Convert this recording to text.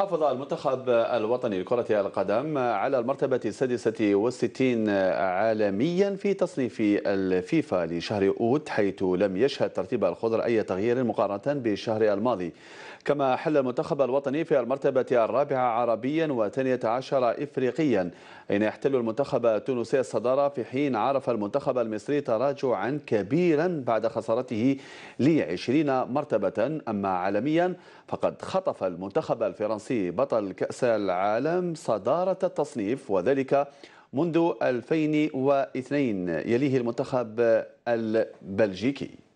حافظ المنتخب الوطني لكرة القدم على المرتبة السادسة والستين عالميا في تصنيف الفيفا لشهر أوت حيث لم يشهد ترتيب الخضر أي تغيير مقارنة بالشهر الماضي كما حل المنتخب الوطني في المرتبة الرابعة عربيا وثانية عشر إفريقيا أين يحتل المنتخب التونسي الصدارة في حين عرف المنتخب المصري تراجعا كبيرا بعد خسارته لعشرين مرتبة أما عالميا فقد خطف المنتخب الفرنسي الفرنسي بطل كأس العالم صدارة التصنيف وذلك منذ 2002 يليه المنتخب البلجيكي